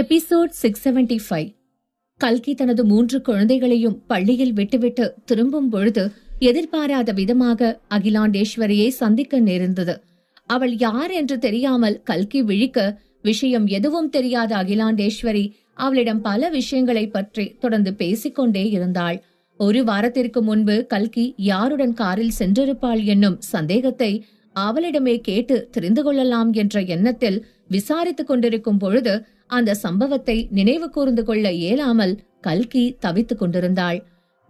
episode six seventy five கல்கி தனது மூன்று குழந்தைகளையும் பள்ளியில் விட்டுவிட்டு திரும்பும் பொழுது எதிர்பாராத விதமாக அகிலாண்டேஸ்வரியை சந்திக்க நேர்ந்தது அவள் யார் என்று தெரியாமல் கல்கி விழிக்க விஷயம் எதுவும் தெரியாத அகிலாண்டேஸ்வரி அவளிடம் பல விஷயங்களை பற்றி தொடர்ந்து பேசிக்கொண்டே இருந்தாள் ஒரு வாரத்திற்கு முன்பு கல்கி யாருடன் காரில் சென்றிருப்பாள் என்னும் சந்தேகத்தை அவளிடமே கேட்டு தெரிந்து கொள்ளலாம் என்ற எண்ணத்தில் விசாரித்துக் கொண்டிருக்கும் பொழுது அந்த சம்பவத்தை நினைவு கூர்ந்து கொள்ள இயலாமல் கல்கி தவித்துக் கொண்டிருந்தாள்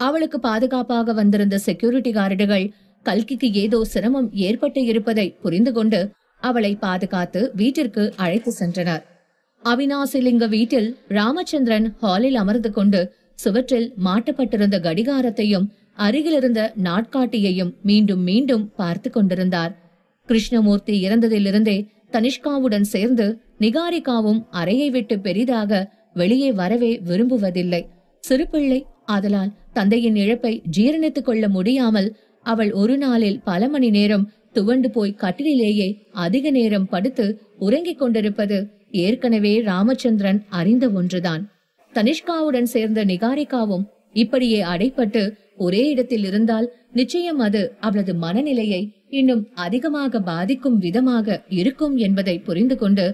அவளுக்கு பாதுகாப்பாக வந்திருந்த செக்யூரிட்டி கார்டுகள் கல்கிக்கு ஏதோ சிரமம் ஏற்பட்டு இருப்பதை புரிந்து கொண்டு அவளை பாதுகாத்து வீட்டிற்கு அழைத்து சென்றனர் அவினாசிலிங்க வீட்டில் ராமச்சந்திரன் ஹாலில் அமர்ந்து கொண்டு சுவற்றில் மாட்டப்பட்டிருந்த கடிகாரத்தையும் அருகிலிருந்த நாட்காட்டியையும் மீண்டும் மீண்டும் பார்த்து கொண்டிருந்தார் கிருஷ்ணமூர்த்தி இறந்ததிலிருந்தே தனிஷ்காவுடன் சேர்ந்து நிகாரிகாவும் அறையை விட்டு பெரிதாக வெளியே வரவே விரும்புவதில்லை சிறு பிள்ளை அதலால் தந்தையின் இழப்பை ஜீரணித்துக் கொள்ள முடியாமல் அவள் ஒரு நாளில் பல மணி நேரம் துவண்டு போய் கட்டிலேயே அதிக நேரம் படுத்து உறங்கிக் கொண்டிருப்பது ஏற்கனவே ராமச்சந்திரன் அறிந்த ஒன்றுதான் தனிஷ்காவுடன் சேர்ந்த நிகாரிகாவும் இப்படியே அடைப்பட்டு ஒரே இடத்தில் இருந்தால் நிச்சயம் அது அவளது மனநிலையை இன்னும் அதிகமாக பாதிக்கும் விதமாக இருக்கும் என்பதை புரிந்து கொண்டு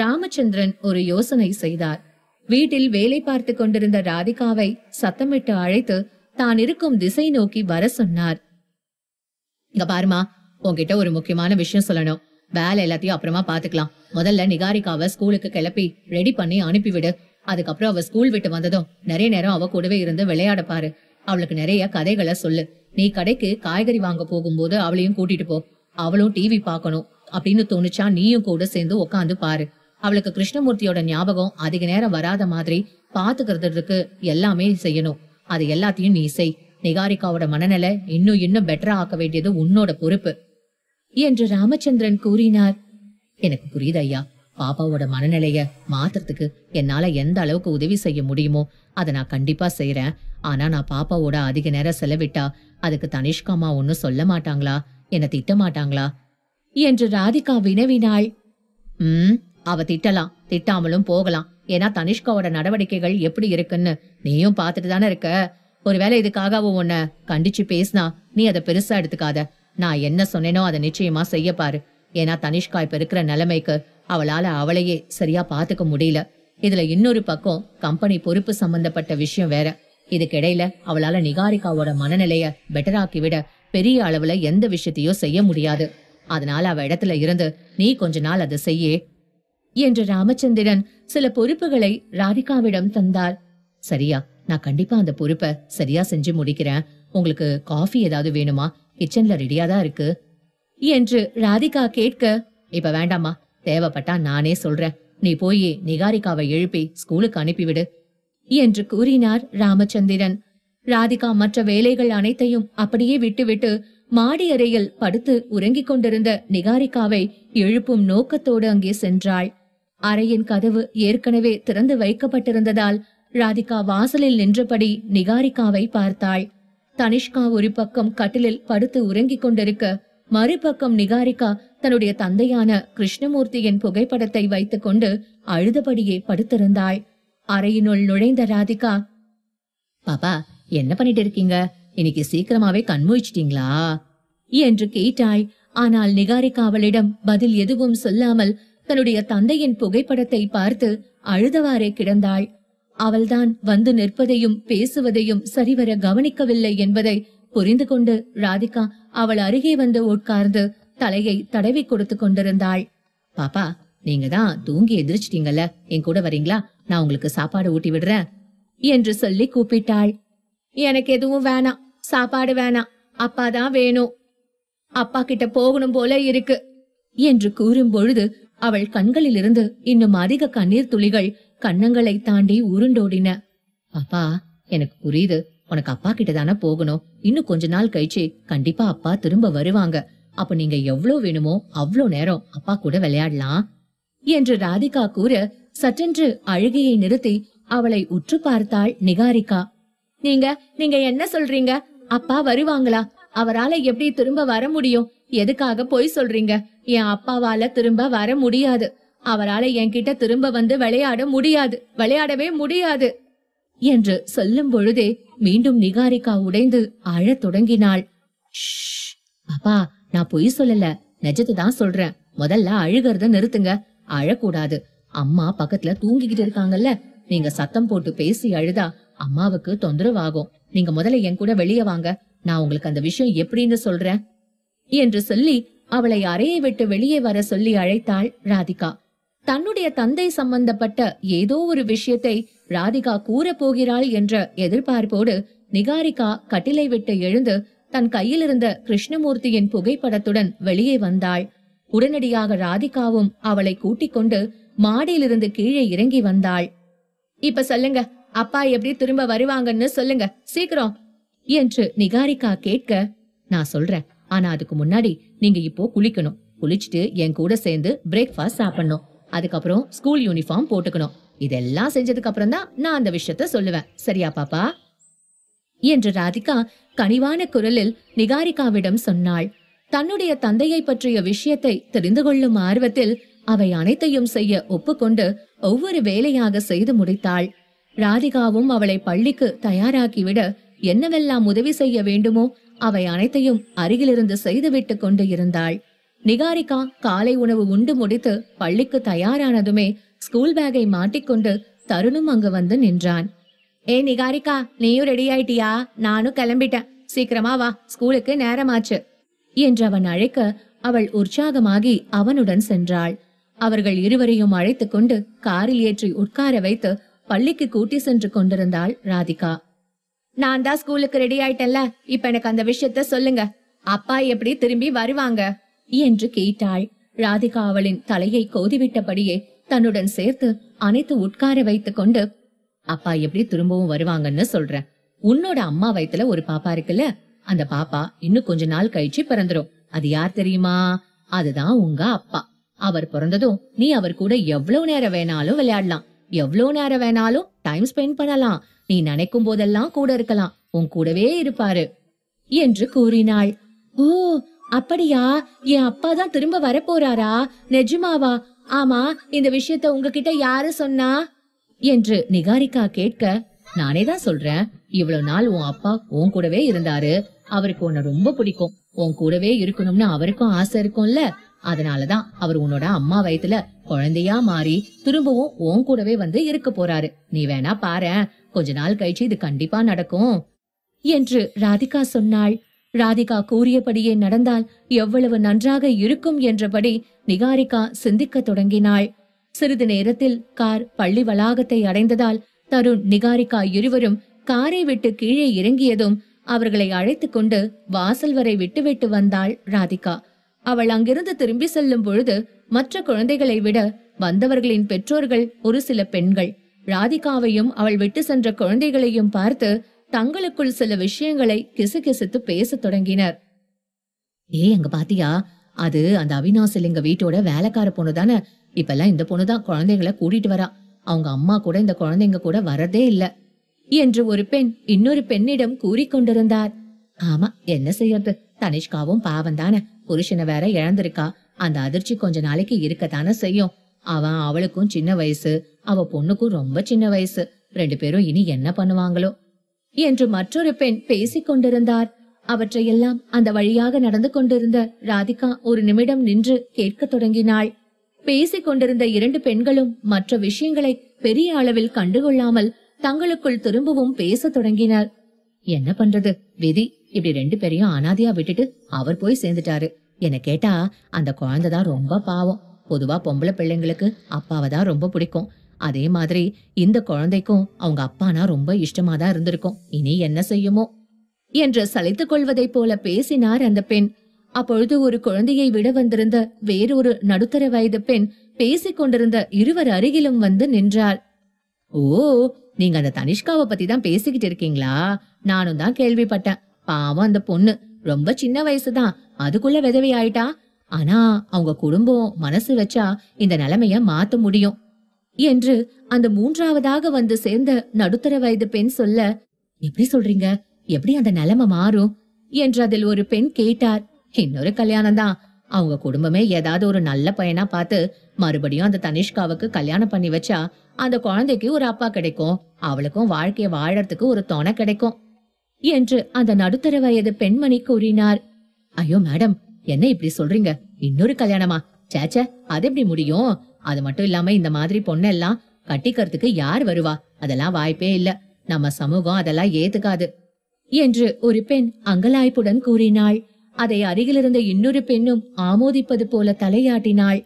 ராமச்சந்திரன் ஒரு யோசனை செய்தார் வீட்டில் வேலை பார்த்து கொண்டிருந்த ராதிகாவை சத்தமிட்டு அழைத்து தான் இருக்கும் திசை நோக்கி வர சொன்னார் இங்க பாருமா உங்ககிட்ட ஒரு முக்கியமான விஷயம் சொல்லணும் வேலை எல்லாத்தையும் அப்புறமா பாத்துக்கலாம் முதல்ல நிகாரிகாவை ஸ்கூலுக்கு கிளப்பி ரெடி பண்ணி அனுப்பிவிடு அதுக்கப்புறம் அவ ஸ்கூல் விட்டு வந்ததும் நிறைய நேரம் அவ கூடவே இருந்து விளையாட பாரு அவளுக்கு நிறைய கதைகளை சொல்லு நீ கடைக்கு காய்கறி வாங்க போகும்போது அவளையும் கூட்டிட்டு போ அவளும் டிவி பார்க்கணும் அப்படின்னு தோணுச்சா நீயும் கூட சேர்ந்து உட்காந்து பாரு அவளுக்கு கிருஷ்ணமூர்த்தியோட ஞாபகம் அதிக நேரம் வராத மாதிரி பாத்துக்கிறதுக்கு எல்லாமே செய்யணும் அது எல்லாத்தையும் நீ செய் நிகாரிகாவோட மனநிலை இன்னும் இன்னும் பெட்டரா ஆக்க வேண்டியது உன்னோட பொறுப்பு என்று ராமச்சந்திரன் கூறினார் எனக்கு புரியுது ஐயா பாப்பாவோட மனநிலைய மாத்துறதுக்கு என்னால எந்த அளவுக்கு உதவி செய்ய முடியுமோ அதை நான் கண்டிப்பா செய்யறேன் ஆனா நான் பாப்பாவோட அதிக நேரம் செலவிட்டா அதுக்கு தனிஷ்காமா ஒன்னும் சொல்ல மாட்டாங்களா என்ன திட்ட மாட்டாங்களா என்று ராதிகா வினவினாள் ம் அவ திட்டலாம் திட்டாமலும் போகலாம் ஏன்னா தனிஷ்காவோட நடவடிக்கைகள் எப்படி இருக்குன்னு நீயும் பார்த்துட்டு தானே இருக்க ஒருவேளை இதுக்காக அவ உன்னை கண்டிச்சு பேசினா நீ அதை பெருசா எடுத்துக்காத நான் என்ன சொன்னேனோ அதை நிச்சயமா செய்ய பாரு ஏன்னா தனிஷ்கா இப்ப இருக்கிற நிலைமைக்கு அவளால அவளையே சரியா பாத்துக்க முடியல இதுல இன்னொரு பக்கம் கம்பெனி பொறுப்பு சம்பந்தப்பட்ட விஷயம் வேற இதுக்கிடையில அவளால நிகாரிகாவோட மனநிலைய பெட்டராக்கி விட பெரிய அளவுல எந்த விஷயத்தையும் செய்ய முடியாது அதனால அவ இடத்துல இருந்து நீ கொஞ்ச நாள் அதை செய்யே என்று ராமச்சந்திரன் சில பொறுப்புகளை ராதிகாவிடம் தந்தார் சரியா நான் கண்டிப்பா அந்த பொறுப்பை சரியா செஞ்சு முடிக்கிறேன் உங்களுக்கு காஃபி ஏதாவது வேணுமா கிச்சன்ல ரெடியா தான் இருக்கு என்று ராதிகா கேட்க இப்ப வேண்டாமா தேவைப்பட்டா நானே சொல்றேன் நீ போய் நிகாரிகாவை எழுப்பி ஸ்கூலுக்கு அனுப்பிவிடு என்று கூறினார் ராமச்சந்திரன் ராதிகா மற்ற வேலைகள் அனைத்தையும் அப்படியே விட்டுவிட்டு மாடி அறையில் படுத்து உறங்கிக் கொண்டிருந்த நிகாரிகாவை எழுப்பும் நோக்கத்தோடு அங்கே சென்றாள் அறையின் கதவு ஏற்கனவே திறந்து வைக்கப்பட்டிருந்ததால் ராதிகா வாசலில் நின்றபடி நிகாரிகாவை பார்த்தாள் தனிஷ்கா ஒரு பக்கம் கட்டிலில் படுத்து உறங்கிக் கொண்டிருக்க மறுபக்கம் நிகாரிகா தன்னுடைய தந்தையான கிருஷ்ணமூர்த்தியின் புகைப்படத்தை கொண்டு அழுதபடியே படுத்திருந்தாள் அறையினுள் நுழைந்த ராதிகா பாப்பா என்ன பண்ணிட்டு இருக்கீங்க இன்னைக்கு சீக்கிரமாவே கண்முழிச்சிட்டீங்களா என்று கேட்டாய் ஆனால் நிகாரிகா அவளிடம் பதில் எதுவும் சொல்லாமல் தன்னுடைய தந்தையின் புகைப்படத்தை பார்த்து அழுதவாறே கிடந்தாள் அவள்தான் வந்து நிற்பதையும் பேசுவதையும் சரிவர கவனிக்கவில்லை என்பதை புரிந்து கொண்டு ராதிகா அவள் அருகே வந்து உட்கார்ந்து தலையை தடவி கொடுத்து கொண்டிருந்தாள் பாப்பா நீங்க தான் தூங்கி எதிரிச்சிட்டீங்கல்ல என் கூட வரீங்களா நான் உங்களுக்கு சாப்பாடு ஊட்டி விடுறேன் என்று சொல்லி கூப்பிட்டாள் எனக்கு எதுவும் வேணாம் சாப்பாடு வேணாம் அப்பா தான் வேணும் அப்பா கிட்ட போகணும் போல இருக்கு என்று கூறும் பொழுது அவள் கண்களிலிருந்து இன்னும் அதிக கண்ணீர் துளிகள் கன்னங்களை தாண்டி உருண்டோடின அப்பா எனக்கு புரியுது உனக்கு அப்பா கிட்ட தானே போகணும் இன்னும் கொஞ்ச நாள் கழிச்சு கண்டிப்பா அப்பா திரும்ப வருவாங்க அப்ப நீங்க எவ்வளவு வேணுமோ அவ்வளவு நேரம் அப்பா கூட விளையாடலாம் என்று ராதிகா கூற சற்றென்று அழுகையை நிறுத்தி அவளை உற்று பார்த்தாள் நிகாரிகா நீங்க நீங்க என்ன சொல்றீங்க அப்பா வருவாங்களா அவரால எப்படி திரும்ப வர முடியும் எதுக்காக போய் சொல்றீங்க என் அப்பாவால திரும்ப வர முடியாது அவரால என்கிட்ட திரும்ப வந்து விளையாட முடியாது விளையாடவே முடியாது என்று சொல்லும் பொழுதே மீண்டும் நிகாரிகா உடைந்து அழத் தொடங்கினாள் பாப்பா நான் பொய் சொல்லல நெஜத்தை தான் சொல்றேன் முதல்ல அழுகிறத நிறுத்துங்க அழக்கூடாது அம்மா பக்கத்துல தூங்கிக்கிட்டு இருக்காங்கல்ல நீங்க சத்தம் போட்டு பேசி அழுதா அம்மாவுக்கு தொந்தரவு ஆகும் நீங்க முதல்ல என் கூட வெளியே வாங்க நான் உங்களுக்கு அந்த விஷயம் எப்படின்னு சொல்றேன் என்று சொல்லி அவளை அறையை விட்டு வெளியே வர சொல்லி அழைத்தாள் ராதிகா தன்னுடைய தந்தை சம்பந்தப்பட்ட ஏதோ ஒரு விஷயத்தை ராதிகா கூற போகிறாள் என்ற எதிர்பார்ப்போடு நிகாரிகா கட்டிலை விட்டு எழுந்து தன் கையிலிருந்த கிருஷ்ணமூர்த்தியின் புகைப்படத்துடன் வெளியே வந்தாள் உடனடியாக ராதிகாவும் அவளை கூட்டிக் கொண்டு மாடியிலிருந்து கீழே இறங்கி வந்தாள் இப்ப சொல்லுங்க அப்பா எப்படி திரும்ப வருவாங்கன்னு சொல்லுங்க சீக்கிரம் என்று நிகாரிகா கேட்க நான் சொல்றேன் ஆனா அதுக்கு முன்னாடி நீங்க இப்போ குளிக்கணும் குளிச்சுட்டு என் கூட சேர்ந்து பிரேக்ஃபாஸ்ட் சாப்பிடணும் அதுக்கப்புறம் ஸ்கூல் யூனிஃபார்ம் போட்டுக்கணும் இதெல்லாம் செஞ்சதுக்கு அப்புறம் தான் நான் அந்த விஷயத்த சொல்லுவேன் சரியா பாப்பா என்று ராதிகா கனிவான குரலில் நிகாரிகாவிடம் சொன்னாள் தன்னுடைய தந்தையை பற்றிய விஷயத்தை தெரிந்து கொள்ளும் ஆர்வத்தில் அவை அனைத்தையும் செய்ய ஒப்புக்கொண்டு ஒவ்வொரு வேலையாக செய்து முடித்தாள் ராதிகாவும் அவளை பள்ளிக்கு தயாராக்கிவிட என்னவெல்லாம் உதவி செய்ய வேண்டுமோ அவை அனைத்தையும் அருகிலிருந்து செய்துவிட்டு கொண்டு இருந்தாள் நிகாரிகா காலை உணவு உண்டு முடித்து பள்ளிக்கு தயாரானதுமே ஸ்கூல் பேக்கை மாட்டிக்கொண்டு தருணும் அங்கு வந்து நின்றான் ஏ நிகாரிகா நீயும் ரெடி ஆயிட்டியா நானும் கிளம்பிட்டேன் சீக்கிரமா வா ஸ்கூலுக்கு நேரமாச்சு என்று அவன் அழைக்க அவள் உற்சாகமாகி அவனுடன் சென்றாள் அவர்கள் இருவரையும் அழைத்துக் கொண்டு காரில் ஏற்றி உட்கார வைத்து பள்ளிக்கு கூட்டி சென்று கொண்டிருந்தாள் ராதிகா நான் தான் ஸ்கூலுக்கு ரெடி ஆயிட்டேன்ல இப்ப எனக்கு அந்த விஷயத்த சொல்லுங்க அப்பா எப்படி திரும்பி வருவாங்க என்று கேட்டாள் ராதிகா அவளின் தலையை கோதிவிட்டபடியே தன்னுடன் சேர்த்து அனைத்து உட்கார வைத்துக் கொண்டு அப்பா எப்படி திரும்பவும் வருவாங்கன்னு சொல்றேன் உன்னோட அம்மா வயித்துல ஒரு பாப்பா இருக்குல்ல அந்த பாப்பா இன்னும் கொஞ்ச நாள் கழிச்சு பிறந்துரும் அது யார் தெரியுமா அதுதான் உங்க அப்பா அவர் பிறந்ததும் நீ அவர் கூட எவ்வளவு நேரம் வேணாலும் விளையாடலாம் எவ்வளவு நேரம் வேணாலும் டைம் ஸ்பெண்ட் பண்ணலாம் நீ நினைக்கும் போதெல்லாம் கூட இருக்கலாம் உன் கூடவே இருப்பாரு என்று கூறினாள் ஓ அப்படியா என் அப்பா தான் திரும்ப வரப்போறாரா நெஜமாவா ஆமா இந்த விஷயத்த உங்ககிட்ட யாரு சொன்னா என்று நிகாரிகா கேட்க நானே தான் சொல்றேன் இவ்வளவு நாள் உன் அப்பா உன் கூடவே இருந்தாரு அவருக்கு உன்ன ரொம்ப பிடிக்கும் உன் கூடவே இருக்கணும்னு அவருக்கும் ஆசை இருக்கும்ல அதனாலதான் அவர் உன்னோட அம்மா வயத்துல குழந்தையா மாறி திரும்பவும் உன் கூடவே வந்து இருக்க போறாரு நீ வேணா பாரு கொஞ்ச நாள் கழிச்சு இது கண்டிப்பா நடக்கும் என்று ராதிகா சொன்னாள் ராதிகா கூறியபடியே நடந்தால் எவ்வளவு நன்றாக இருக்கும் என்றபடி நிகாரிகா சிந்திக்க தொடங்கினாள் சிறிது நேரத்தில் கார் பள்ளி வளாகத்தை அடைந்ததால் தருண் நிகாரிகா இருவரும் காரை விட்டு கீழே இறங்கியதும் அவர்களை அழைத்து கொண்டு வாசல் வரை விட்டுவிட்டு வந்தாள் ராதிகா அவள் அங்கிருந்து திரும்பி செல்லும் பொழுது மற்ற குழந்தைகளை விட வந்தவர்களின் பெற்றோர்கள் ஒரு சில பெண்கள் ராதிகாவையும் அவள் விட்டு சென்ற குழந்தைகளையும் பார்த்து தங்களுக்குள் சில விஷயங்களை கிசுகிசுத்து பேசத் தொடங்கினர் ஏ அங்க பாத்தியா அது அந்த அவினாசிலிங்க எங்க வீட்டோட வேலைக்கார பொண்ணு தானே இப்பெல்லாம் இந்த பொண்ணு தான் கூட்டிட்டு வரா அவங்க அம்மா கூட இந்த குழந்தைங்க கூட வரதே இல்ல என்று ஒரு பெண் இன்னொரு பெண்ணிடம் கூறிக்கொண்டிருந்தார் ஆமா என்ன செய்யறது தனிஷ்காவும் பாவம் தானே புருஷனை வேற இழந்திருக்கா அந்த அதிர்ச்சி கொஞ்ச நாளைக்கு இருக்கத்தானே செய்யும் அவன் அவளுக்கும் சின்ன வயசு அவ பொண்ணுக்கும் ரொம்ப சின்ன வயசு ரெண்டு பேரும் இனி என்ன பண்ணுவாங்களோ என்று மற்றொரு பெண் பேசிக் கொண்டிருந்தார் அவற்றையெல்லாம் அந்த வழியாக நடந்து கொண்டிருந்த ராதிகா ஒரு நிமிடம் நின்று கேட்க தொடங்கினாள் பேசிக் கொண்டிருந்த இரண்டு பெண்களும் மற்ற விஷயங்களை பெரிய அளவில் கண்டுகொள்ளாமல் தங்களுக்குள் திரும்பவும் பேசத் தொடங்கினார் என்ன பண்றது விதி இப்படி ரெண்டு பேரையும் அனாதியா விட்டுட்டு அவர் போய் சேர்ந்துட்டாரு என்ன கேட்டா அந்த குழந்தைதான் ரொம்ப பாவம் பொதுவா பொம்பளை பிள்ளைங்களுக்கு அப்பாவை தான் ரொம்ப பிடிக்கும் அதே மாதிரி இந்த குழந்தைக்கும் அவங்க அப்பானா ரொம்ப இஷ்டமாதான் தான் இருந்திருக்கும் இனி என்ன செய்யுமோ என்று சலித்துக் கொள்வதை போல பேசினார் அந்த பெண் அப்பொழுது ஒரு குழந்தையை விட வந்திருந்த வேறொரு நடுத்தர வயது பெண் பேசிக் கொண்டிருந்த இருவர் அருகிலும் வந்து நின்றாள் ஓ நீங்க அந்த தனிஷ்காவை பத்தி தான் பேசிக்கிட்டு இருக்கீங்களா நானும் தான் கேள்விப்பட்டேன் பாவம் அந்த பொண்ணு ரொம்ப சின்ன வயசுதான் அதுக்குள்ள விதவி ஆயிட்டா ஆனா அவங்க குடும்பம் மனசு வச்சா இந்த நிலைமைய மாத்த முடியும் என்று அந்த மூன்றாவதாக வந்து சேர்ந்த நடுத்தர வயது பெண் சொல்ல எப்படி சொல்றீங்க எப்படி அந்த நிலைமை மாறும் என்று அதில் ஒரு பெண் கேட்டார் இன்னொரு கல்யாணம் தான் அவங்க குடும்பமே ஏதாவது ஒரு நல்ல பையனா பார்த்து மறுபடியும் அந்த தனிஷ்காவுக்கு கல்யாணம் பண்ணி வச்சா அந்த குழந்தைக்கு ஒரு அப்பா கிடைக்கும் அவளுக்கும் வாழ்க்கைய வாழறதுக்கு ஒரு துணை கிடைக்கும் என்று அந்த நடுத்தர வயது பெண்மணி கூறினார் ஐயோ மேடம் என்ன இப்படி சொல்றீங்க இன்னொரு கல்யாணமா சேச்ச அது எப்படி முடியும் அது மட்டும் இல்லாம இந்த மாதிரி பொண்ணெல்லாம் கட்டிக்கிறதுக்கு யார் வருவா அதெல்லாம் வாய்ப்பே இல்ல நம்ம சமூகம் அதெல்லாம் ஏத்துக்காது என்று ஒரு பெண் அங்கலாய்ப்புடன் கூறினாள் அதை அருகிலிருந்த இன்னொரு பெண்ணும் ஆமோதிப்பது போல தலையாட்டினாள்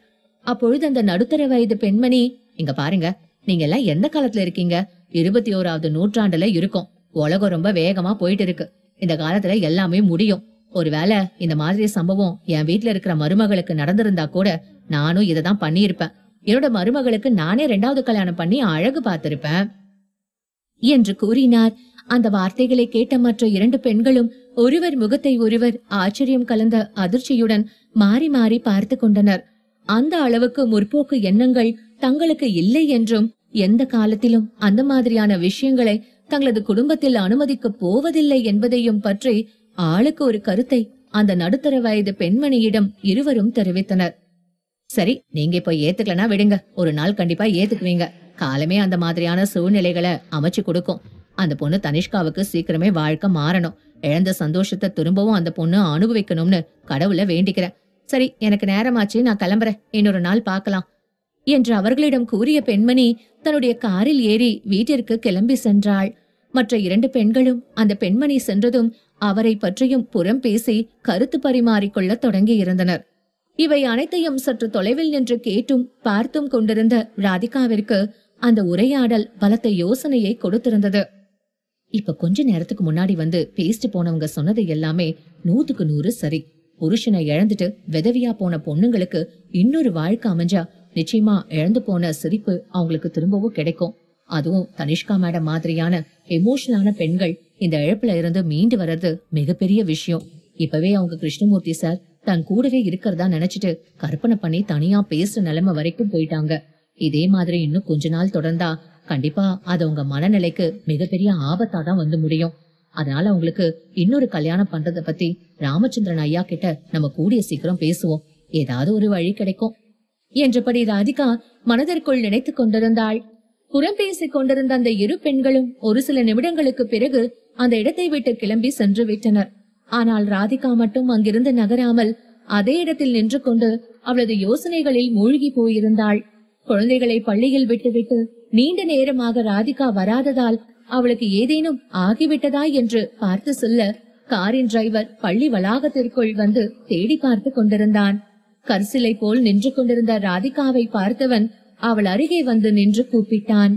அப்பொழுது அந்த நடுத்தர வயது பெண்மணி இங்க பாருங்க நீங்க எல்லாம் எந்த காலத்துல இருக்கீங்க இருபத்தி ஓராவது நூற்றாண்டுல இருக்கும் உலகம் ரொம்ப வேகமா போயிட்டு இருக்கு இந்த காலத்துல எல்லாமே முடியும் ஒருவேளை இந்த மாதிரி சம்பவம் என் வீட்டுல இருக்கிற மருமகளுக்கு நடந்திருந்தா கூட நானும் இதை தான் பண்ணியிருப்பேன் என்னோட மருமகளுக்கு நானே ரெண்டாவது கல்யாணம் பண்ணி அழகு பார்த்திருப்பேன் என்று கூறினார் அந்த வார்த்தைகளை கேட்ட மற்ற இரண்டு பெண்களும் ஒருவர் முகத்தை ஒருவர் ஆச்சரியம் கலந்த அதிர்ச்சியுடன் மாறி மாறி பார்த்து கொண்டனர் அந்த அளவுக்கு முற்போக்கு எண்ணங்கள் தங்களுக்கு இல்லை என்றும் எந்த காலத்திலும் அந்த மாதிரியான விஷயங்களை தங்களது குடும்பத்தில் அனுமதிக்க போவதில்லை என்பதையும் பற்றி ஆளுக்கு ஒரு கருத்தை அந்த நடுத்தர வயது பெண்மணியிடம் இருவரும் தெரிவித்தனர் சரி நீங்க இப்ப ஏத்துக்கலனா விடுங்க ஒரு நாள் கண்டிப்பா ஏத்துக்குவீங்க காலமே அந்த மாதிரியான சூழ்நிலைகளை அமைச்சு கொடுக்கும் அந்த பொண்ணு தனிஷ்காவுக்கு சீக்கிரமே வாழ்க்கை மாறணும் இழந்த சந்தோஷத்தை திரும்பவும் அந்த பொண்ணு அனுபவிக்கணும்னு கடவுளை வேண்டிக்கிறேன் சரி எனக்கு நேரமாச்சு நான் கிளம்புறேன் இன்னொரு நாள் பார்க்கலாம் என்று அவர்களிடம் கூறிய பெண்மணி தன்னுடைய காரில் ஏறி வீட்டிற்கு கிளம்பி சென்றாள் மற்ற இரண்டு பெண்களும் அந்த பெண்மணி சென்றதும் அவரை பற்றியும் புறம் பேசி கருத்து பரிமாறிக்கொள்ள தொடங்கி இருந்தனர் இவை அனைத்தையும் சற்று தொலைவில் நின்று கேட்டும் பார்த்தும் கொண்டிருந்த ராதிகாவிற்கு அந்த உரையாடல் பலத்த யோசனையை கொடுத்திருந்தது இப்ப கொஞ்ச நேரத்துக்கு முன்னாடி வந்து பேசிட்டு போனவங்க சொன்னது எல்லாமே நூத்துக்கு நூறு சரி புருஷனை இழந்துட்டு விதவியா போன பொண்ணுங்களுக்கு இன்னொரு வாழ்க்கை அமைஞ்சா நிச்சயமா இழந்து போன சிரிப்பு அவங்களுக்கு திரும்பவும் கிடைக்கும் அதுவும் தனிஷ்கா மேடம் மாதிரியான எமோஷனான பெண்கள் இந்த இழப்புல இருந்து மீண்டு வர்றது மிகப்பெரிய விஷயம் இப்பவே அவங்க கிருஷ்ணமூர்த்தி சார் தன் கூடவே இருக்கிறதா நினைச்சிட்டு கற்பனை பண்ணி தனியா பேசுற நிலைமை வரைக்கும் போயிட்டாங்க இதே மாதிரி இன்னும் கொஞ்ச நாள் தொடர்ந்தா கண்டிப்பா அது உங்க மனநிலைக்கு மிகப்பெரிய ஆபத்தா தான் வந்து முடியும் அதனால உங்களுக்கு இன்னொரு கல்யாணம் பண்றத பத்தி ராமச்சந்திரன் ஐயா கிட்ட நம்ம கூடிய சீக்கிரம் பேசுவோம் ஏதாவது ஒரு வழி கிடைக்கும் என்றபடி ராதிகா மனதிற்குள் நினைத்து கொண்டிருந்தாள் புறம் பேசிக் கொண்டிருந்த அந்த இரு பெண்களும் ஒரு சில நிமிடங்களுக்கு பிறகு அந்த இடத்தை விட்டு கிளம்பி சென்று விட்டனர் ஆனால் ராதிகா மட்டும் அங்கிருந்து நகராமல் அதே இடத்தில் நின்று கொண்டு அவளது யோசனைகளில் மூழ்கி போயிருந்தாள் குழந்தைகளை பள்ளியில் விட்டுவிட்டு நீண்ட நேரமாக ராதிகா வராததால் அவளுக்கு ஏதேனும் ஆகிவிட்டதா என்று பார்த்து சொல்ல காரின் டிரைவர் பள்ளி வளாகத்திற்குள் வந்து தேடி பார்த்து கொண்டிருந்தான் கர்சிலை போல் நின்று கொண்டிருந்த ராதிகாவை பார்த்தவன் அவள் அருகே வந்து நின்று கூப்பிட்டான்